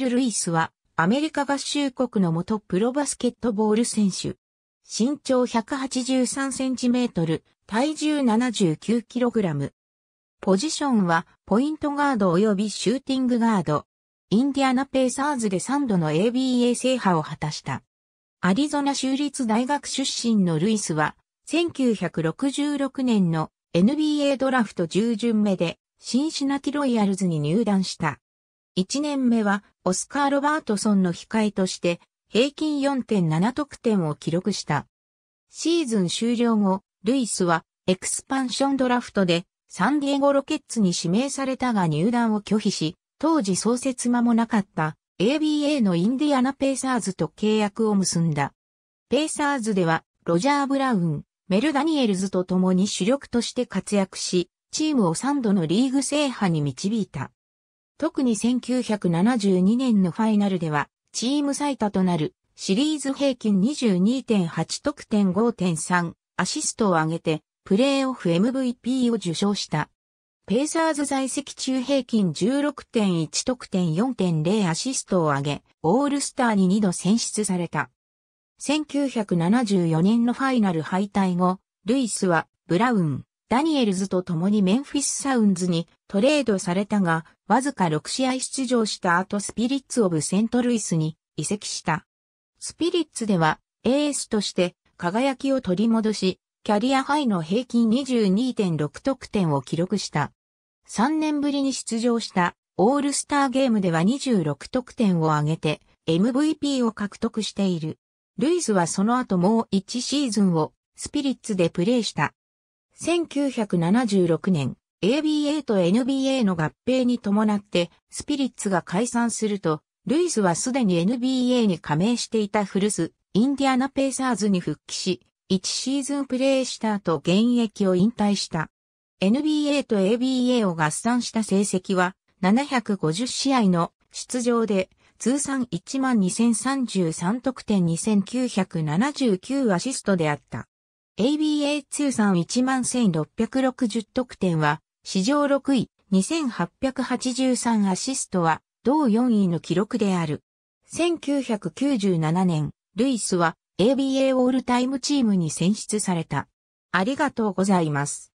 ル・ルイスは、アメリカ合衆国の元プロバスケットボール選手。身長183センチメートル、体重79キログラム。ポジションは、ポイントガード及びシューティングガード。インディアナペーサーズで3度の ABA 制覇を果たした。アリゾナ州立大学出身のルイスは、1966年の NBA ドラフト10巡目で、シンシナティロイヤルズに入団した。1年目はオスカー・ロバートソンの控えとして平均4.7得点を記録した。シーズン終了後、ルイスはエクスパンションドラフトでサンディエゴロケッツに指名されたが入団を拒否し、当時創設間もなかった ABA のインディアナ・ペイサーズと契約を結んだ。ペイサーズではロジャー・ブラウン、メル・ダニエルズと共に主力として活躍し、チームを3度のリーグ制覇に導いた。特に1972年のファイナルでは、チーム最多となるシリーズ平均22.8得点5.3アシストを上げて、プレーオフ MVP を受賞した。ペイサーズ在籍中平均16.1得点4.0アシストを上げ、オールスターに2度選出された。1974年のファイナル敗退後、ルイスはブラウン、ダニエルズと共にメンフィスサウンズにトレードされたが、わずか6試合出場した後スピリッツオブセントルイスに移籍した。スピリッツではエースとして輝きを取り戻し、キャリアハイの平均22.6得点を記録した。3年ぶりに出場したオールスターゲームでは26得点を挙げて MVP を獲得している。ルイスはその後もう1シーズンをスピリッツでプレーした。1976年、ABA と NBA の合併に伴って、スピリッツが解散すると、ルイスはすでに NBA に加盟していた古巣、インディアナペーサーズに復帰し、1シーズンプレーした後現役を引退した。NBA と ABA を合算した成績は、750試合の出場で、通算12033得点2979アシストであった。ABA 通算11660得点は、史上6位、2883アシストは、同4位の記録である。1997年、ルイスは ABA オールタイムチームに選出された。ありがとうございます。